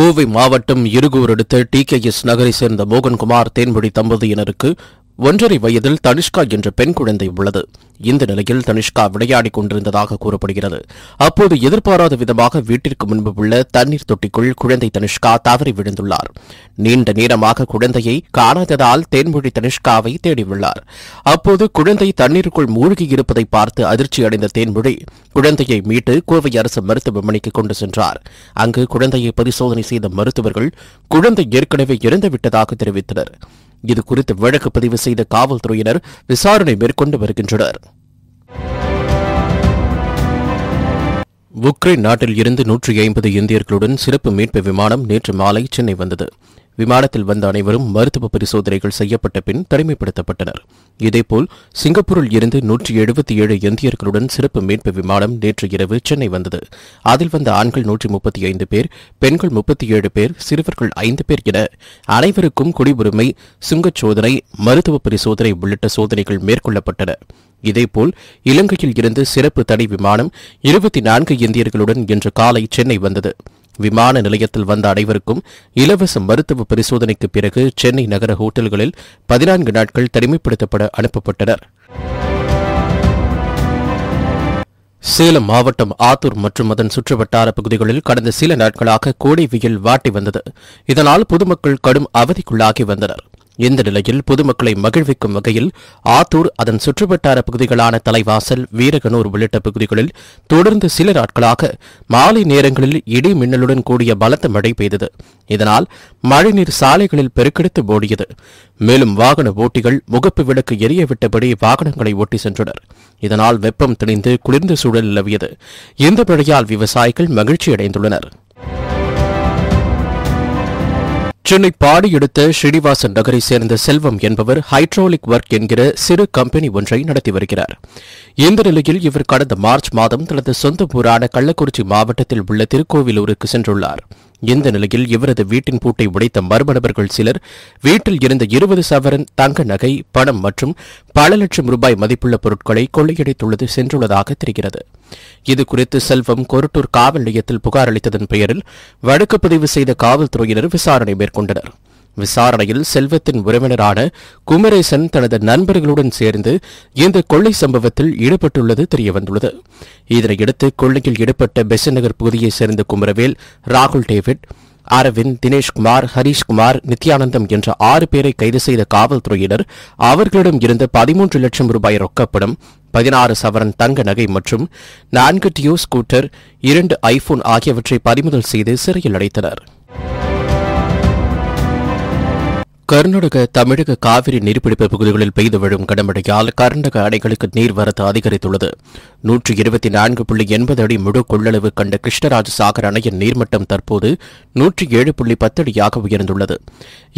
கோவை மாவட்டம் இருகூர் அடுத்த D K S நகரை சேர்ந்த மோகன்குமார் தேன்மொழி தம்பதியினருக்கு ஒன்றரை வயதில் தனுஷ்கா என்ற பெண் குழந்தை உள்ளது இந்த நிலையில் தனுஷ்கா விளையாடிக் கொண்டிருந்ததாக கூறப்படுகிறது அப்போது எதிர்பாராத விதமாக வீட்டிற்கு முன்பு உள்ள தண்ணீர் தொட்டிக்குள் குழந்தை தனுஷ்கா தவறி விழுந்துள்ளார் நீண்ட நேரமாக குழந்தையை காணாததால் தேன்மொழி தனுஷ்காவை தேடியுள்ளார் அப்போது குழந்தை தண்ணீருக்குள் மூழ்கி இருப்பதை பார்த்து அதிர்ச்சியடைந்த தேன்மொழி குழந்தையை மீட்டு கோவை அரசு மருத்துவமனைக்கு கொண்டு சென்றார் அங்கு குழந்தையை பரிசோதனை செய்த மருத்துவர்கள் குழந்தை ஏற்கனவே இறந்துவிட்டதாக தெரிவித்தனர் இது குறித்து வழக்கு பதிவு செய்த காவல்துறையினர் விசாரணை மேற்கொண்டு வருகின்றனர் உக்ரைன் நாட்டில் இருந்து நூற்றி ஐம்பது இந்தியர்களுடன் சிறப்பு மீட்பு விமானம் நேற்று மாலை சென்னை வந்தது விமானத்தில் வந்த அனைவரும் மருத்துவ பரிசோதனைகள் செய்யப்பட்ட பின் தனிமைப்படுத்தப்பட்டனர் இதேபோல் சிங்கப்பூரில் இருந்து நூற்றி எழுபத்தி ஏழு இந்தியர்களுடன் சிறப்பு மீட்பு விமானம் நேற்று இரவு சென்னை வந்தது அதில் வந்த ஆண்கள் நூற்றி முப்பத்தி ஐந்து பேர் பெண்கள் முப்பத்தி ஏழு பேர் சிறுவர்கள் ஐந்து பேர் என அனைவருக்கும் குடியுரிமை சுங்கச் சோதனை மருத்துவ பரிசோதனை உள்ளிட்ட சோதனைகள் மேற்கொள்ளப்பட்டன இதேபோல் இலங்கையில் இருந்து சிறப்பு தனி விமானம் இருபத்தி நான்கு இந்தியர்களுடன் இன்று காலை சென்னை வந்தது விமான நிலையத்தில் வந்த அனைவருக்கும் இலவச மருத்துவ பரிசோதனைக்கு பிறகு சென்னை நகர ஹோட்டல்களில் பதினான்கு நாட்கள் தனிமைப்படுத்தப்பட அனுப்பப்பட்டனர் சேலம் மாவட்டம் ஆத்தூர் மற்றும் அதன் சுற்றுவட்டார பகுதிகளில் கடந்த சில நாட்களாக கோடை வெயில் வாட்டி வந்தது இதனால் பொதுமக்கள் கடும் அவதிக்குள்ளாகி வந்தனர் இந்த நிலையில் பொதுமக்களை மகிழ்விக்கும் வகையில் ஆத்தூர் அதன் சுற்றுவட்டார பகுதிகளான தலைவாசல் வீரகனூர் உள்ளிட்ட பகுதிகளில் தொடர்ந்து சில நாட்களாக மாலை நேரங்களில் இடி மின்னலுடன் கூடிய பலத்த மழை பெய்தது இதனால் மழைநீர் சாலைகளில் பெருக்கெடுத்து ஓடியது மேலும் வாகன ஓட்டிகள் முகப்பு விளக்கு எரிய விட்டபடி வாகனங்களை ஓட்டி சென்றனர் இதனால் வெப்பம் திணிந்து குளிர்ந்த சூழல் நிலவியது இந்த மழையால் விவசாயிகள் மகிழ்ச்சியடைந்துள்ளனா் சென்னை பாடி எடுத்த ஸ்ரீனிவாசன் நகரை சேர்ந்த செல்வம் என்பவர் ஹைட்ராலிக் ஒர்க் என்கிற சிறு கம்பெனி ஒன்றை நடத்தி வருகிறார் இந்த நிலையில் இவர் கடந்த மார்ச் மாதம் தனது சொந்த ஊரான கள்ளக்குறிச்சி மாவட்டத்தில் உள்ள திருக்கோவிலூருக்கு சென்றுள்ளார் இந்த நிலையில் இவரது வீட்டின் பூட்டை உடைத்த மர்ம நபர்கள் சிலர் வீட்டில் இருந்த இருபது சவரன் தங்க நகை பணம் மற்றும் பல லட்சம் ரூபாய் மதிப்புள்ள பொருட்களை கொள்ளையடித்துள்ளது சென்றுள்ளதாக தெரிகிறது இதுகுறித்து செல்வம் கொருட்டூர் காவல் நிலையத்தில் புகார் அளித்ததன் பெயரில் வழக்கு பதிவு செய்த காவல்துறையினர் விசாரணை மேற்கொண்டனர் விசாரணையில் செல்வத்தின் உறவினரான குமரேசன் தனது நண்பர்களுடன் சேர்ந்து இந்த கொள்ளை சம்பவத்தில் ஈடுபட்டுள்ளது தெரியவந்துள்ளது இதனையடுத்து கொள்ளையில் ஈடுபட்ட பெசநகர் பகுதியைச் சேர்ந்த குமரவேல் ராகுல் டேவிட் அரவிந்த் தினேஷ்குமார் ஹரீஷ்குமார் நித்யானந்தம் என்ற ஆறு பேரை கைது செய்த காவல்துறையினர் அவர்களிடம் இருந்து பதிமூன்று லட்சம் ரூபாய் ரொக்கப்படும் பதினாறு சவரன் தங்க நகை மற்றும் நான்கு டியோ ஸ்கூட்டர் இரண்டு ஐபோன் ஆகியவற்றை பறிமுதல் செய்து சிறையில் அடைத்தனர் கர்நாடக தமிழக காவிரி நீர்பிடிப்பு பகுதிகளில் பெய்து வரும் கனமழையால் கர்நாடக அணைகளுக்கு நீர்வரத்து அதிகரித்துள்ளது நூற்றி இருபத்தி நான்கு புள்ளி எண்பது அடி முழு கொள்ளளவு கண்ட கிருஷ்ணராஜ சாகர் அணையின் நீர்மட்டம் தற்போது நூற்றி ஏழு புள்ளி பத்து அடியாக உயர்ந்துள்ளது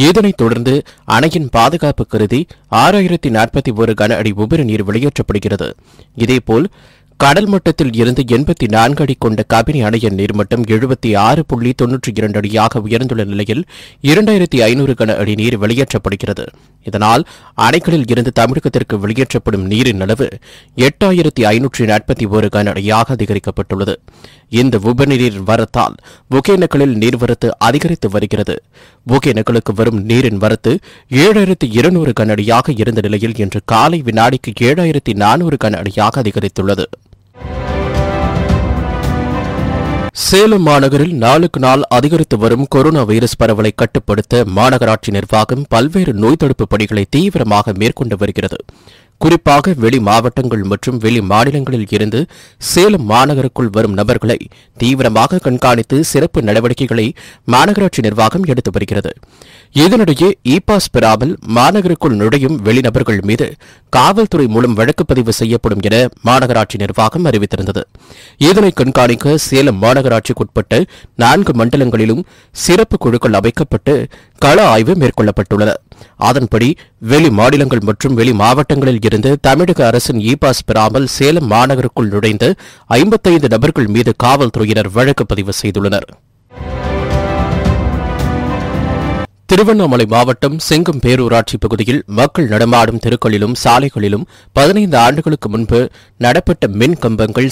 இதனைத் தொடர்ந்து அணையின் பாதுகாப்பு கருதி ஆறாயிரத்தி நாற்பத்தி ஒரு கன அடி உபரி நீர் வெளியேற்றப்படுகிறது இதேபோல் கடல் மட்டத்தில் இருந்து எண்பத்தி நான்கு அடி கொண்ட கபினி அணையின் நீர்மட்டம் எழுபத்தி ஆறு புள்ளி தொன்னூற்றி இரண்டு அடியாக உயர்ந்துள்ள நிலையில் இரண்டாயிரத்தி ஐநூறு கன அடி நீர் வெளியேற்றப்படுகிறது இதனால் அணைகளில் இருந்து தமிழகத்திற்கு வெளியேற்றப்படும் நீரின் அளவு எட்டாயிரத்தி ஐநூற்றி நாற்பத்தி ஒரு கன அடியாக அதிகரிக்கப்பட்டுள்ளது இந்த உபநீர் வரத்தால் ஒகேனக்களில் நீர்வரத்து அதிகரித்து வருகிறது ஒகேனக்களுக்கு வரும் நீரின் வரத்து ஏழாயிரத்தி இருநூறு கன அடியாக இருந்த நிலையில் இன்று காலை வினாடிக்கு ஏழாயிரத்தி நானூறு கன அடியாக அதிகரித்துள்ளது சேலம் மாநகரில் நாளுக்கு நாள் அதிகரித்து வரும் கொரோனா வைரஸ் பரவலை கட்டுப்படுத்த மாநகராட்சி நிர்வாகம் பல்வேறு நோய் தடுப்பு பணிகளை தீவிரமாக மேற்கொண்டு வருகிறது குறிப்பாக வெளி மாவட்டங்கள் மற்றும் வெளி மாநிலங்களில் இருந்து சேலம் மாநகருக்குள் வரும் நபர்களை தீவிரமாக கண்காணித்து சிறப்பு நடவடிக்கைகளை மாநகராட்சி நிர்வாகம் எடுத்து வருகிறது இதனிடையே இ பாஸ் பெறாமல் மாநகருக்குள் நுழையும் வெளிநபர்கள் மீது காவல்துறை மூலம் வழக்கு பதிவு செய்யப்படும் என மாநகராட்சி நிர்வாகம் அறிவித்திருந்தது இதனை கண்காணிக்க சேலம் மாநகராட்சிக்குட்பட்ட நான்கு மண்டலங்களிலும் சிறப்பு குழுக்கள் அமைக்கப்பட்டு கள ஆய்வு மேற்கொள்ளப்பட்டுள்ளது அதன்படி வெளி மாநிலங்கள் மற்றும் வெளி மாவட்டங்களில் இருந்து தமிழக அரசின் இ பாஸ் பெறாமல் சேலம் மாநகருக்குள் நுழைந்து ஐம்பத்தைந்து நபர்கள் மீது காவல்துறையினர் வழக்கு பதிவு செய்துள்ளனா் திருவண்ணாமலை மாவட்டம் செங்கம் பேரூராட்சி பகுதியில் மக்கள் நடமாடும் தெருக்களிலும் சாலைகளிலும் பதினைந்து ஆண்டுகளுக்கு முன்பு நடப்பட்ட மின் கம்பங்கள்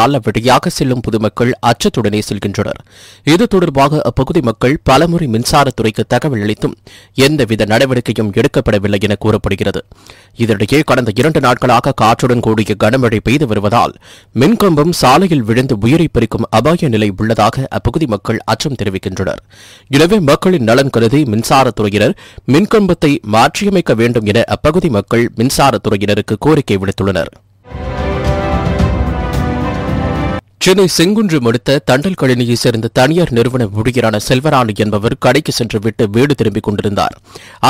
அவ்வழியாக செல்லும் பொதுமக்கள் அச்சத்துடனே செல்கின்றனர் இது தொடர்பாக அப்பகுதி மக்கள் பலமுறை மின்சாரத்துறைக்கு தகவல் அளித்தும் எந்தவித நடவடிக்கையும் எடுக்கப்படவில்லை என கூறப்படுகிறது இதனிடையே கடந்த இரண்டு நாட்களாக காற்றுடன் கூடிய கனமழை பெய்து வருவதால் மின்கம்பம் சாலையில் விழுந்து உயிரை பறிக்கும் அபாய நிலை உள்ளதாக அப்பகுதி மக்கள் அச்சம் தெரிவிக்கின்றனர் எனவே மக்களின் நலன் கருதி மின்சாரத்துறையினர் மின்கம்பத்தை மாற்றியமைக்க வேண்டும் என அப்பகுதி மக்கள் மின்சாரத்துறையினருக்கு கோரிக்கை விடுத்துள்ளனா் சென்னை செங்குன்று அடுத்த தண்டல் கழனியைச் சேர்ந்த தனியார் நிறுவன ஊழியரான செல்வராணி என்பவர் கடைக்கு சென்றுவிட்டு வீடு திரும்பிக் கொண்டிருந்தார்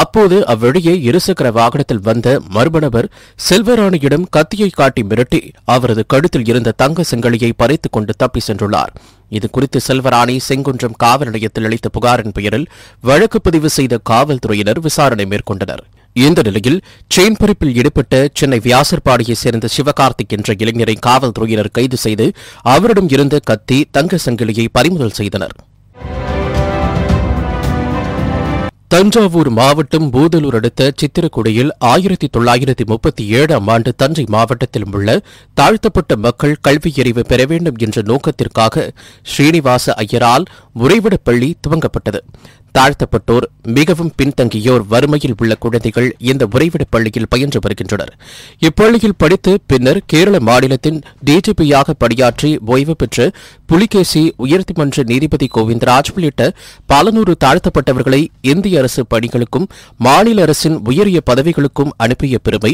அப்போது அவ்வழியே இருசக்கர வாகனத்தில் வந்த மர்மநபர் செல்வராணியிடம் கத்தியை காட்டி மிரட்டி அவரது கழுத்தில் இருந்த தங்க செங்கலியை பறித்துக் கொண்டு தப்பி சென்றுள்ளார் இது குறித்து செல்வராணி செங்குன்றம் காவல் நிலையத்தில் அளித்த புகாரின் பெயரில் வழக்கு பதிவு செய்த காவல்துறையினர் விசாரணை மேற்கொண்டனர் இந்த நிலையில் செயின் பறிப்பில் ஈடுபட்ட சென்னை வியாசர்பாடியைச் சேர்ந்த சிவகார்த்திக் என்ற இளைஞரை காவல்துறையினர் கைது செய்து அவரிடம் இருந்த கத்தி தங்க சங்கிலியை பறிமுதல் செய்தனர் தஞ்சாவூர் மாவட்டம் பூதலூர் அடுத்த சித்திரக்குடியில் ஆயிரத்தி தொள்ளாயிரத்தி முப்பத்தி ஏழாம் ஆண்டு தஞ்சை மாவட்டத்தில் உள்ள தாழ்த்தப்பட்ட மக்கள் கல்வியறிவு பெற வேண்டும் என்ற நோக்கத்திற்காக ஸ்ரீனிவாச ஐயரால் உறைவிடப்பள்ளி துவங்கப்பட்டது தாழ்த்தப்பட்டோர் மிகவும் பின்தங்கியோர் வறுமையில் உள்ள குழந்தைகள் இந்த உறைவிடப் பள்ளியில் பயின்று வருகின்றனர் இப்பள்ளியில் படித்து பின்னர் கேரள மாநிலத்தின் டிஜிபியாக பணியாற்றி ஓய்வு பெற்று புலிகேசி உயர்நீதிமன்ற நீதிபதி கோவிந்தராஜ் உள்ளிட்ட பல நூறு தாழ்த்தப்பட்டவர்களை இந்திய அரசு பணிகளுக்கும் மாநில அரசின் உயரிய பதவிகளுக்கும் அனுப்பிய பெருமை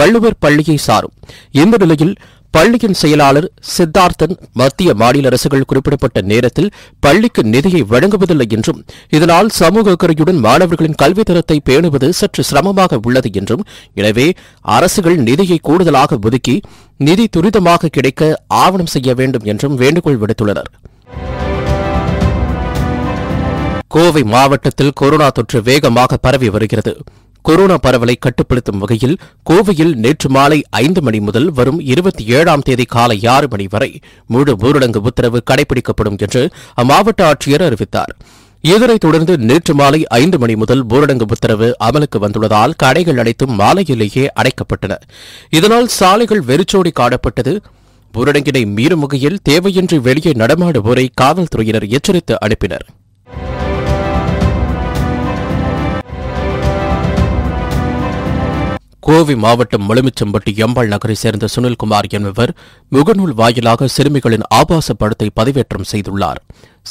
வள்ளுவர் பள்ளியை சாரும் இந்த நிலையில் பள்ளியின் செயலாளர் சித்தார்த்தன் மத்திய மாநில அரசுகள் குறிப்பிடப்பட்ட நேரத்தில் பள்ளிக்கு நிதியை வழங்குவதில்லை என்றும் இதனால் சமூக அக்கறையுடன் மாணவர்களின் கல்வி தரத்தை பேணுவது சற்று சிரமமாக உள்ளது என்றும் எனவே அரசுகள் நிதியை கூடுதலாக ஒதுக்கி நிதி துரிதமாக கிடைக்க ஆவணம் செய்ய வேண்டும் என்றும் வேண்டுகோள் விடுத்துள்ளனர் கோவை மாவட்டத்தில் கொரோனா தொற்று வேகமாக பரவி வருகிறது கொரோனா பரவலை கட்டுப்படுத்தும் வகையில் கோவையில் நேற்று மாலை ஐந்து மணி முதல் வரும் இருபத்தி ஏழாம் தேதி காலை ஆறு மணி வரை முழு ஊரடங்கு உத்தரவு கடைபிடிக்கப்படும் என்று அம்மாவட்ட ஆட்சியர் அறிவித்தார் இதனைத் தொடர்ந்து நேற்று மாலை ஐந்து மணி முதல் ஊரடங்கு உத்தரவு அமலுக்கு வந்துள்ளதால் கடைகள் அனைத்தும் மாலையிலேயே அடைக்கப்பட்டன இதனால் சாலைகள் வெறிச்சோடி காணப்பட்டது ஊரடங்கினை மீறும் வகையில் தேவையின்றி வெளியே நடமாடுவோரை காவல்துறையினர் எச்சரித்து அனுப்பினர் கோவை மாவட்டம் முழுமிச்சம்பட்டி எம்பாள் நகரை சேர்ந்த சுனில்குமார் என்பவர் முகநூல் வாயிலாக சிறுமிகளின் ஆபாச படத்தை பதிவேற்றம் செய்துள்ளார்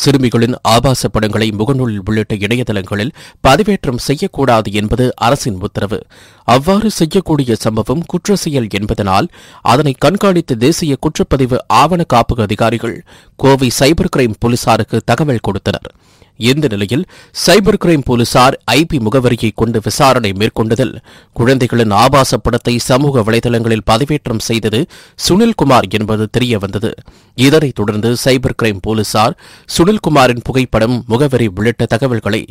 சிறுமிகளின் ஆபாச படங்களை முகநூலில் உள்ளிட்ட இணையதளங்களில் பதிவேற்றம் செய்யக்கூடாது என்பது அரசின் உத்தரவு அவ்வாறு செய்யக்கூடிய சம்பவம் குற்ற செயல் என்பதனால் அதனை கண்காணித்த தேசிய குற்றப்பதிவு ஆவண காப்பக அதிகாரிகள் கோவை சைபர் கிரைம் போலீசாருக்கு தகவல் கொடுத்தனர் இந்த நிலையில் சைபர் கிரைம் போலீசார் ஐபி முகவரியை கொண்டு விசாரணை மேற்கொண்டதில் குழந்தைகளின் ஆபாச படத்தை சமூக வலைதளங்களில் பதிவேற்றம் செய்தது சுனில்குமார் என்பது தெரியவந்தது இதனைத் தொடர்ந்து சைபர் கிரைம் போலீசார் சுனில்குமாரின் புகைப்படம் முகவரி உள்ளிட்ட தகவல்களை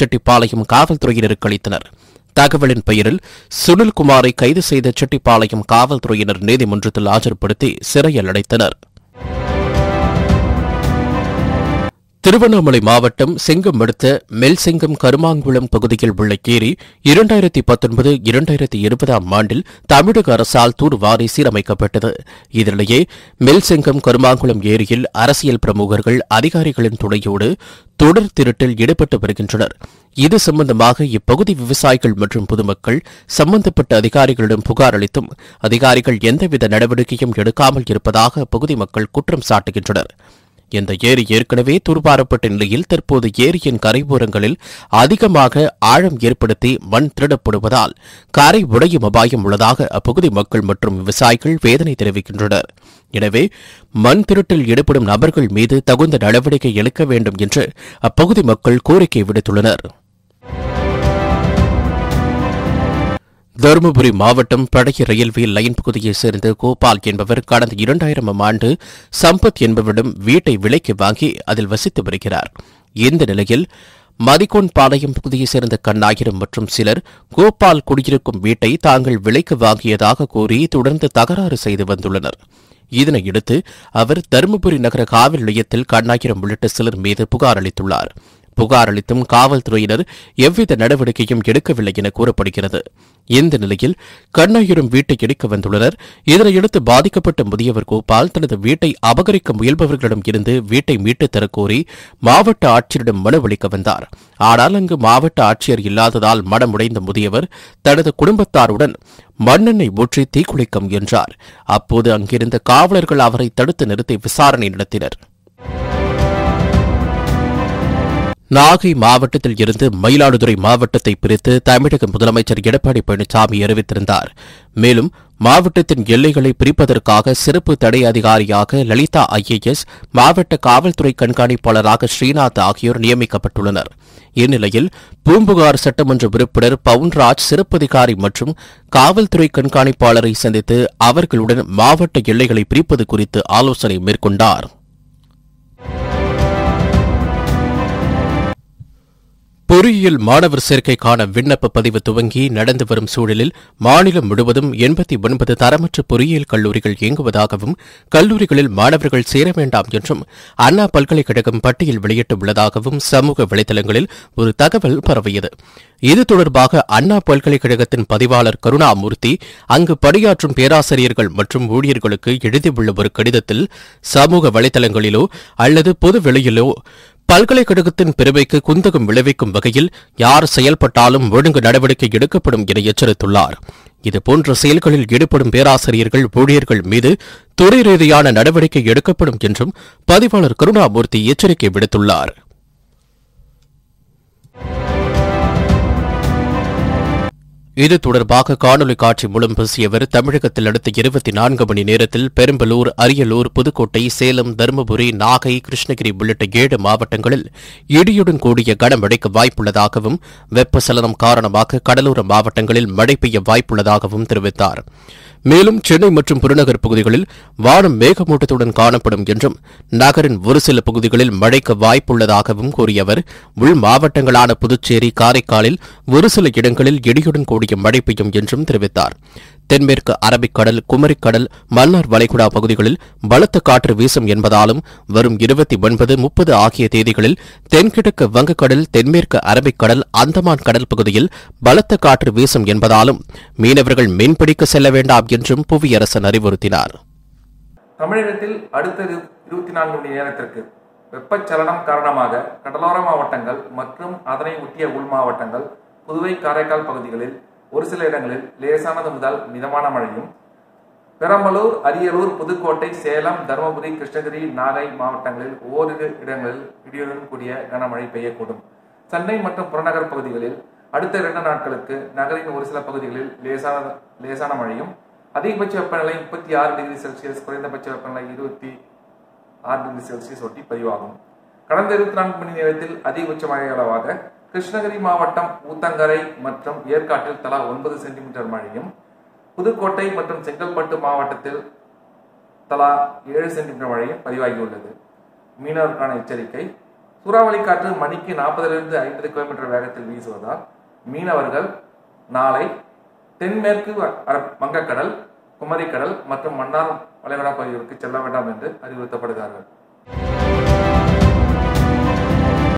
செட்டிப்பாளையம் காவல்துறையினருக்கு அளித்தனர் தகவலின் பெயரில் சுனில்குமாரை கைது செய்த செட்டிப்பாளையம் காவல்துறையினர் நீதிமன்றத்தில் ஆஜர்படுத்தி சிறையில் அடைத்தனா் திருவண்ணாமலை மாவட்டம் செங்கம் அடுத்த மெல்செங்கம் கருமாங்குளம் பகுதியில் உள்ள கேரி இரண்டாயிரத்தி பத்தொன்பது இரண்டாயிரத்தி இருபதாம் ஆண்டில் தமிழக அரசால் தூர்வாரி சீரமைக்கப்பட்டது இதனிடையே மெல்செங்கம் கருமாங்குளம் ஏரியில் அரசியல் பிரமுகர்கள் அதிகாரிகளின் துணையோடு தொடர் திருட்டில் ஈடுபட்டு வருகின்றனர் இது சம்பந்தமாக இப்பகுதி விவசாயிகள் மற்றும் பொதுமக்கள் சம்பந்தப்பட்ட அதிகாரிகளிடம் புகார் அளித்தும் அதிகாரிகள் எந்தவித நடவடிக்கையும் எடுக்காமல் இருப்பதாக அப்பகுதி மக்கள் குற்றம் சாட்டுகின்றனா் இந்த ஏரி ஏற்கனவே துர்பாரப்பட்ட நிலையில் தற்போது ஏரியின் கரையோரங்களில் அதிகமாக ஆழம் ஏற்படுத்தி மண் திருடப்படுவதால் கரை உடையும் அபாயம் உள்ளதாக அப்பகுதி மக்கள் மற்றும் விவசாயிகள் வேதனை தெரிவிக்கின்றனர் எனவே மண் திருட்டில் ஈடுபடும் நபர்கள் மீது தகுந்த நடவடிக்கை எடுக்க வேண்டும் என்று அப்பகுதி மக்கள் கோரிக்கை விடுத்துள்ளனா் தருமபுரி மாவட்டம் படகி ரயில்வே லைன் பகுதியைச் சேர்ந்த கோபால் என்பவர் கடந்த இரண்டாயிரமாம் ஆண்டு சம்பத் என்பவரிடம் வீட்டை விலைக்கு வாங்கி அதில் வசித்து வருகிறார் இந்த நிலையில் மதிக்கோன் பாளையம் பகுதியைச் சேர்ந்த கண்ணாயிரம் மற்றும் சிலர் கோபால் குடியிருக்கும் வீட்டை தாங்கள் விலைக்கு வாங்கியதாக கூறி தொடர்ந்து தகராறு செய்து வந்துள்ளனர் இதனையடுத்து அவர் தருமபுரி நகர காவல் நிலையத்தில் கண்ணாயிரம் உள்ளிட்ட சிலர் மீது புகார் அளித்துள்ளார் புகார் அளித்தும் காவல்துறையினர் எவ்வித நடவடிக்கையும் எடுக்கவில்லை என கூறப்படுகிறது இந்த நிலையில் கண்ணாயிரும் வீட்டை இடிக்க வந்துள்ளனர் இதனையடுத்து பாதிக்கப்பட்ட முதியவர் கோபால் தனது வீட்டை அபகரிக்க முயல்பவர்களிடம் இருந்து வீட்டை மீட்டுத் தரக்கோரி மாவட்ட ஆட்சியரிடம் மனு அளிக்க வந்தார் ஆனால் அங்கு மாவட்ட ஆட்சியர் இல்லாததால் மனமுடைந்த முதியவர் தனது குடும்பத்தாருடன் மண்ணெண்ணை ஊற்றி தீக்குளிக்க முயன்றார் அப்போது அங்கிருந்த காவலர்கள் அவரை தடுத்து நிறுத்தி விசாரணை நடத்தினர் நாகை மாவட்டத்தில் இருந்து மயிலாடுதுறை மாவட்டத்தை பிரித்து தமிழக முதலமைச்சர் எடப்பாடி பழனிசாமி அறிவித்திருந்தார் மேலும் மாவட்டத்தின் எல்லைகளை பிரிப்பதற்காக சிறப்பு தடை அதிகாரியாக லலிதா ஐஏஎஸ் மாவட்ட காவல்துறை கண்காணிப்பாளராக ஸ்ரீநாத் ஆகியோர் நியமிக்கப்பட்டுள்ளனர் இந்நிலையில் பூம்புகார் சட்டமன்ற உறுப்பினர் பவுன்ராஜ் சிறப்பதிகாரி மற்றும் காவல்துறை கண்காணிப்பாளரை சந்தித்து அவர்களுடன் மாவட்ட எல்லைகளை பிரிப்பது குறித்து ஆலோசனை மேற்கொண்டாா் பொறியியல் மாணவர் சேர்க்கைக்கான விண்ணப்ப பதிவு துவங்கி நடந்து வரும் சூழலில் மாநிலம் முழுவதும் எண்பத்தி ஒன்பது தரமற்ற பொறியியல் கல்லூரிகள் இயங்குவதாகவும் கல்லூரிகளில் மாணவர்கள் சேர வேண்டாம் என்றும் அண்ணா பல்கலைக்கழகம் பட்டியல் வெளியிட்டுள்ளதாகவும் சமூக வலைதளங்களில் ஒரு தகவல் பரவியது இது தொடர்பாக அண்ணா பல்கலைக்கழகத்தின் பதிவாளர் கருணாமூர்த்தி அங்கு பணியாற்றும் பேராசிரியர்கள் மற்றும் ஊழியர்களுக்கு எழுதியுள்ள ஒரு கடிதத்தில் சமூக வலைதளங்களிலோ அல்லது பொது வெளியிலோ பல்கலைக்கழகத்தின் பெருமைக்கு குந்தகம் விளைவிக்கும் வகையில் யார் செயல்பட்டாலும் ஒழுங்கு நடவடிக்கை எடுக்கப்படும் என எச்சரித்துள்ளார் இதுபோன்ற செயல்களில் ஈடுபடும் பேராசிரியர்கள் ஊழியர்கள் மீது துறை ரீதியான நடவடிக்கை எடுக்கப்படும் என்றும் பதிவாளர் கருணாமூர்த்தி எச்சரிக்கை விடுத்துள்ளாா் இது தொடர்பாக காணொலி காட்சி மூலம் பேசிய அவர் தமிழகத்தில் அடுத்த இருபத்தி நான்கு மணி நேரத்தில் பெரம்பலூர் அரியலூர் புதுக்கோட்டை சேலம் தருமபுரி நாகை கிருஷ்ணகிரி உள்ளிட்ட ஏழு மாவட்டங்களில் இடியுடன் கூடிய கனமழைக்கு வாய்ப்புள்ளதாகவும் வெப்பசலனம் காரணமாக கடலோர மாவட்டங்களில் மழை பெய்ய வாய்ப்புள்ளதாகவும் தெரிவித்தார் மேலும் சென்னை மற்றும் புறநகர் பகுதிகளில் வானம் மேகமூட்டத்துடன் காணப்படும் என்றும் நகரின் ஒரு சில பகுதிகளில் மழைக்கு வாய்ப்புள்ளதாகவும் கூறிய அவர் உள் மாவட்டங்களான புதுச்சேரி காரைக்காலில் ஒரு சில இடங்களில் இடியுடன் கூடிய மழை பெய்யும் என்றும் தெரிவித்தார் தென்மேற்கு அரபிக்கடல் குமரிக்கடல் மன்னார் வளைகுடா பகுதிகளில் பலத்த காற்று வீசும் என்பதாலும் வரும் இருபத்தி ஒன்பது முப்பது ஆகிய தேதிகளில் தென்கிழக்கு வங்கக்கடல் தென்மேற்கு அரபிக்கடல் அந்தமான் கடல் பகுதியில் பலத்த காற்று வீசும் என்பதாலும் மீனவர்கள் மீன்பிடிக்க செல்ல வேண்டாம் என்றும் புவியரசன் அறிவுறுத்தினார் தமிழகத்தில் அடுத்த இருபத்தி நான்கு மணி நேரத்திற்கு வெப்பச்சலனம் காரணமாக கடலோர மாவட்டங்கள் மற்றும் அதனை ஒட்டிய உள் மாவட்டங்கள் புதுவை காரைக்கால் பகுதிகளில் ஒரு சில இடங்களில் லேசானது முதல் மிதமான மழையும் பெரம்பலூர் அரியலூர் புதுக்கோட்டை சேலம் தருமபுரி கிருஷ்ணகிரி நாகை மாவட்டங்களில் ஓரிரு இடங்களில் இடியுடன் கூடிய கனமழை பெய்யக்கூடும் சென்னை மற்றும் புறநகர் பகுதிகளில் அடுத்த இரண்டு நாட்களுக்கு நகரின் ஒரு சில பகுதிகளில் லேசான லேசான மழையும் அதிகபட்ச வெப்பநிலை முப்பத்தி ஆறு டிகிரி செல்சியஸ் குறைந்தபட்ச வெப்பநிலை இருபத்தி ஆறு டிகிரி செல்சியஸ் ஒட்டி பதிவாகும் கடந்த இருபத்தி நான்கு மணி நேரத்தில் அதிகபட்ச மழை அளவாக கிருஷ்ணகிரி மாவட்டம் ஊத்தங்கரை மற்றும் ஏற்காட்டில் தலா ஒன்பது சென்டிமீட்டர் மழையும் புதுக்கோட்டை மற்றும் செங்கல்பட்டு மாவட்டத்தில் தலா ஏழு சென்டிமீட்டர் மழையும் பதிவாகியுள்ளது மீனவருக்கான எச்சரிக்கை சூறாவளி காற்று மணிக்கு நாற்பதிலிருந்து ஐம்பது கிலோமீட்டர் வேகத்தில் வீசுவதால் மீனவர்கள் நாளை தென்மேற்கு வங்கக்கடல் குமரிக்கடல் மற்றும் மன்னார் வளைகுடா பகுதிகளுக்கு செல்ல வேண்டாம் என்று அறிவுறுத்தப்படுகிறார்கள்